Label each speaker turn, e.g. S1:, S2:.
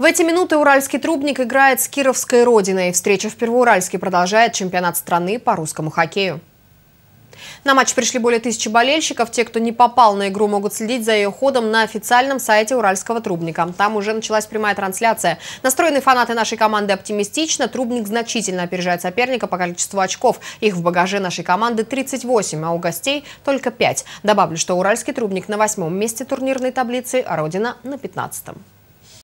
S1: В эти минуты уральский трубник играет с кировской родиной. Встреча в Первоуральске продолжает чемпионат страны по русскому хоккею. На матч пришли более тысячи болельщиков. Те, кто не попал на игру, могут следить за ее ходом на официальном сайте Уральского трубника. Там уже началась прямая трансляция. Настроены фанаты нашей команды оптимистично. Трубник значительно опережает соперника по количеству очков. Их в багаже нашей команды 38, а у гостей только 5. Добавлю, что Уральский трубник на восьмом месте турнирной таблицы, а Родина на пятнадцатом.